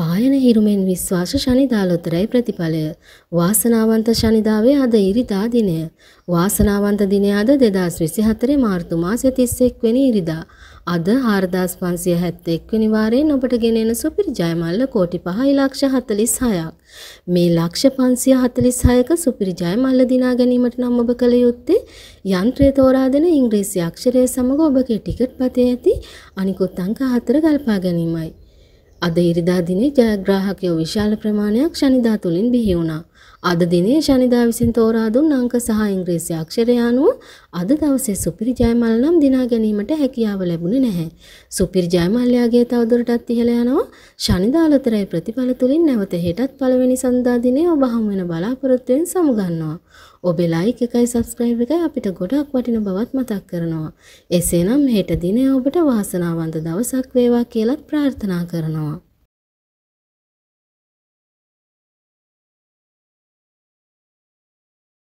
පායන හිරුමෙන් විශ්වාස ශනිදාලොතරයි ප්‍රතිඵලය. වාසනාවන්ත ශනිදාවේ අද ඉරිදා දිනය. වාසනාවන්ත දිනය අද දෙදස් විසි හතරේ මාර්තු මාසය තිස්සෙක් වෙනි ඉරිදා. අද හාරදාස් පන්සිය හැත්තෙක් නිවාරයෙන් ඔබට ගෙනෙන සුපිරි ජයමල්ල කෝටි පහයි ලක්ෂ හතලිස් හයක්. මේ ලක්ෂ පන්සිය හතලිස් හයක සුපිරි ජයමල්ල දිනා ගැනීමට නම් ඔබ කළ යුත්තේ යන්ත්‍රය තෝරා දෙන ඉංග්‍රීසි අක්ෂරය සමඟ ඔබගේ ටිකට් පතේ ඇති අනිකුත් අංක හතර ගල්පා ගැනීමයි. අද ඉරිදා දිනේ ජයග්‍රාහකයෝ විශාල ප්‍රමාණයක් ශනිදා තුලින් බිහි වුණා. අද දිනේ ශනිදා විසින් තෝරා දුන් අංක සහ ඉංග්‍රීසි අක්ෂරය අනුව අද දවසේ සුපිරි ජයමල් නම් දිනා ගැනීමට හැකියාව ලැබුණේ නැහැ. සුපිරි ජයමල්යාගේ තවදුරටත් ඉහළ යනවා. ශනිදා ලතරේ ප්‍රතිඵල තුලින් නැවත හෙටත් පළවෙනි සඳුදා දිනේ ඔබ හමු වෙන බලාපොරොත්තුවෙන් සමුගන්නවා. ඔබේ ලයික් එකයි සබස්ක්‍රයිබ් එකයි අපිට ගොඩක් වටින බවත් මතක් කරනවා. එසේනම් හෙට දිනය ඔබට වාසනාවන්ත දවසක් වේවා කියලත් ප්‍රාර්ථනා කරනවා.